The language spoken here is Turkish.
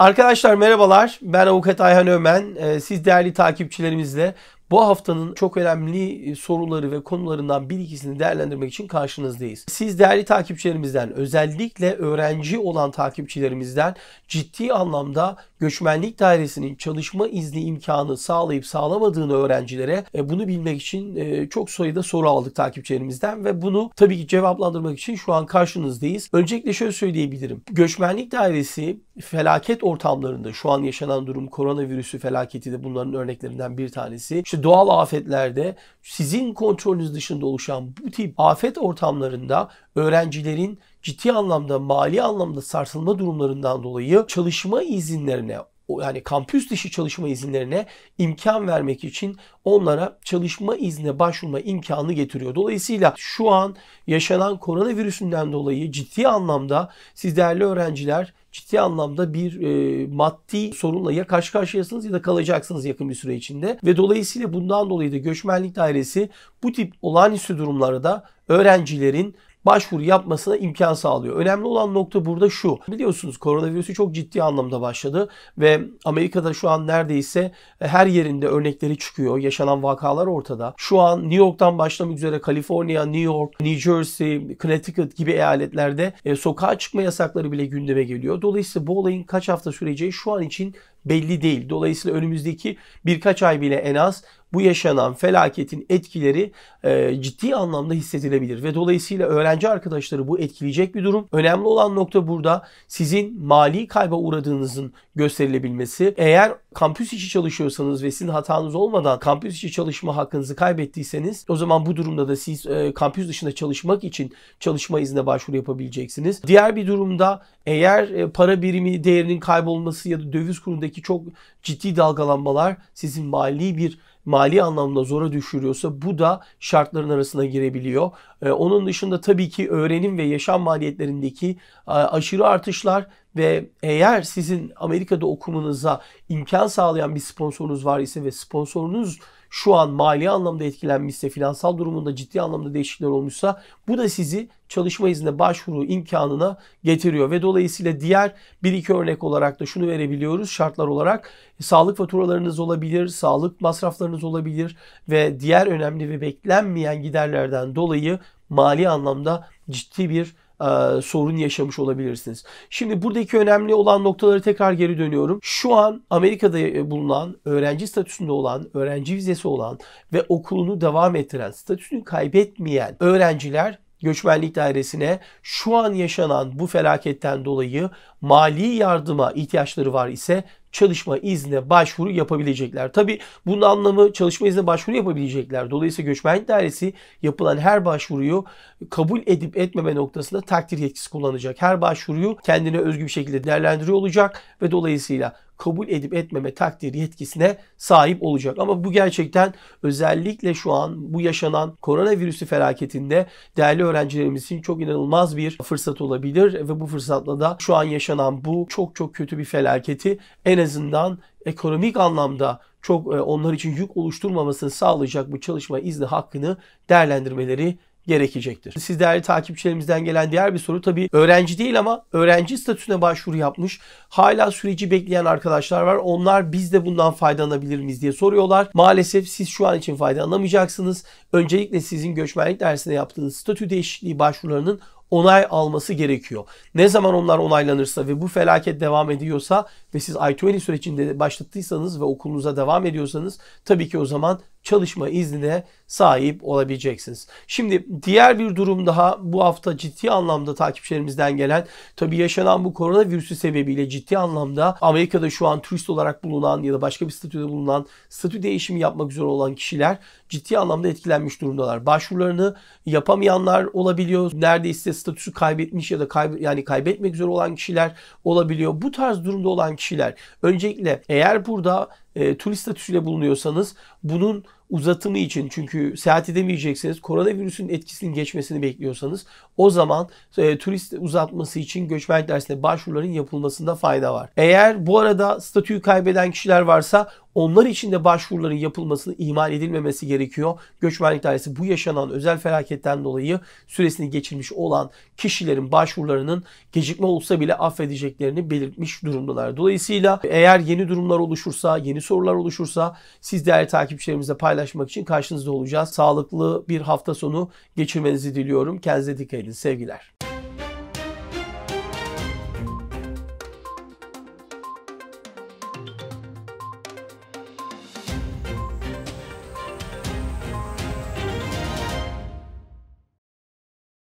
Arkadaşlar merhabalar. Ben avukat Ayhan Ömen. Ee, siz değerli takipçilerimizle bu haftanın çok önemli e, soruları ve konularından bir ikisini değerlendirmek için karşınızdayız. Siz değerli takipçilerimizden özellikle öğrenci olan takipçilerimizden ciddi anlamda göçmenlik dairesinin çalışma izni imkanı sağlayıp sağlamadığını öğrencilere e, bunu bilmek için e, çok sayıda soru aldık takipçilerimizden ve bunu tabii ki cevaplandırmak için şu an karşınızdayız. Öncelikle şöyle söyleyebilirim. Göçmenlik dairesi felaket ortamlarında şu an yaşanan durum koronavirüsü felaketi de bunların örneklerinden bir tanesi. İşte doğal afetlerde sizin kontrolünüz dışında oluşan bu tip afet ortamlarında öğrencilerin ciddi anlamda mali anlamda sarsılma durumlarından dolayı çalışma izinlerine yani kampüs dışı çalışma izinlerine imkan vermek için onlara çalışma izne başvurma imkanı getiriyor. Dolayısıyla şu an yaşanan koronavirüsünden dolayı ciddi anlamda siz değerli öğrenciler ciddi anlamda bir e, maddi sorunla ya karşı karşıyasınız ya da kalacaksınız yakın bir süre içinde. Ve dolayısıyla bundan dolayı da göçmenlik dairesi bu tip olağanüstü durumlarda öğrencilerin başvuru yapmasına imkan sağlıyor. Önemli olan nokta burada şu. Biliyorsunuz koronavirüsü çok ciddi anlamda başladı ve Amerika'da şu an neredeyse e, her yerinde örnekleri çıkıyor. Yaşanan vakalar ortada. Şu an New York'tan başlamak üzere Kaliforniya, New York, New Jersey, Connecticut gibi eyaletlerde e, sokağa çıkma yasakları bile gündeme geliyor. Dolayısıyla bu olayın kaç hafta süreceği şu an için belli değil. Dolayısıyla önümüzdeki birkaç ay bile en az bu yaşanan felaketin etkileri e, ciddi anlamda hissedilebilir ve dolayısıyla öğrenci arkadaşları bu etkileyecek bir durum. Önemli olan nokta burada sizin mali kayba uğradığınızın gösterilebilmesi. Eğer kampüs içi çalışıyorsanız ve sizin hatanız olmadan kampüs içi çalışma hakkınızı kaybettiyseniz o zaman bu durumda da siz e, kampüs dışında çalışmak için çalışma iznine başvuru yapabileceksiniz. Diğer bir durumda eğer e, para birimi değerinin kaybolması ya da döviz kurundaki çok ciddi dalgalanmalar sizin mali bir mali anlamda zora düşürüyorsa bu da şartların arasına girebiliyor. E, onun dışında tabii ki öğrenim ve yaşam maliyetlerindeki e, aşırı artışlar ve eğer sizin Amerika'da okumanıza imkan sağlayan bir sponsorunuz var ise ve sponsorunuz şu an mali anlamda etkilenmişse, finansal durumunda ciddi anlamda değişiklikler olmuşsa bu da sizi çalışma iznine başvuru imkanına getiriyor ve dolayısıyla diğer bir iki örnek olarak da şunu verebiliyoruz şartlar olarak e, sağlık faturalarınız olabilir, sağlık masraflarınız olabilir ve diğer önemli ve beklenmeyen giderlerden dolayı mali anlamda ciddi bir e, sorun yaşamış olabilirsiniz. Şimdi buradaki önemli olan noktaları tekrar geri dönüyorum. Şu an Amerika'da e, bulunan, öğrenci statüsünde olan, öğrenci vizesi olan ve okulunu devam ettiren, statüsünü kaybetmeyen öğrenciler Göçmenlik Dairesi'ne şu an yaşanan bu felaketten dolayı mali yardıma ihtiyaçları var ise çalışma izne başvuru yapabilecekler. Tabi bunun anlamı çalışma izne başvuru yapabilecekler. Dolayısıyla göçmenlik dairesi yapılan her başvuruyu kabul edip etmeme noktasında takdir yetkisi kullanacak. Her başvuruyu kendine özgü bir şekilde değerlendiriyor olacak ve dolayısıyla kabul edip etmeme takdir yetkisine sahip olacak. Ama bu gerçekten özellikle şu an bu yaşanan koronavirüsü felaketinde değerli öğrencilerimiz için çok inanılmaz bir fırsat olabilir ve bu fırsatla da şu an yaşanan bu çok çok kötü bir felaketi en azından ekonomik anlamda çok e, onlar için yük oluşturmamasını sağlayacak bu çalışma izni hakkını değerlendirmeleri gerekecektir. Siz değerli takipçilerimizden gelen diğer bir soru tabii öğrenci değil ama öğrenci statüsüne başvuru yapmış. Hala süreci bekleyen arkadaşlar var. Onlar biz de bundan faydalanabilir miyiz diye soruyorlar. Maalesef siz şu an için faydalanamayacaksınız. Öncelikle sizin göçmenlik dersine yaptığınız statü değişikliği başvurularının onay alması gerekiyor. Ne zaman onlar onaylanırsa ve bu felaket devam ediyorsa ve siz I-20 sürecinde başlattıysanız ve okulunuza devam ediyorsanız tabii ki o zaman çalışma iznine sahip olabileceksiniz. Şimdi diğer bir durum daha bu hafta ciddi anlamda takipçilerimizden gelen tabi yaşanan bu koronavirüsü sebebiyle ciddi anlamda Amerika'da şu an turist olarak bulunan ya da başka bir statüde bulunan statü değişimi yapmak üzere olan kişiler ciddi anlamda etkilenmiş durumdalar. Başvurularını yapamayanlar olabiliyor. Neredeyse statüsü kaybetmiş ya da kayb yani kaybetmek üzere olan kişiler olabiliyor. Bu tarz durumda olan kişiler öncelikle eğer burada e, turist statüsüyle bulunuyorsanız bunun uzatımı için çünkü seyahat edemeyeceksiniz. Koronavirüsün etkisinin geçmesini bekliyorsanız o zaman e, turist uzatması için göçmenlik dersine başvuruların yapılmasında fayda var. Eğer bu arada statüyü kaybeden kişiler varsa onlar için de başvuruların yapılmasını ihmal edilmemesi gerekiyor. Göçmenlik dairesi bu yaşanan özel felaketten dolayı süresini geçirmiş olan kişilerin başvurularının gecikme olsa bile affedeceklerini belirtmiş durumdalar. Dolayısıyla eğer yeni durumlar oluşursa, yeni sorular oluşursa siz değerli takipçilerimizle paylaşmak için karşınızda olacağız. Sağlıklı bir hafta sonu geçirmenizi diliyorum. Kendinize dikkat edin. Sevgiler.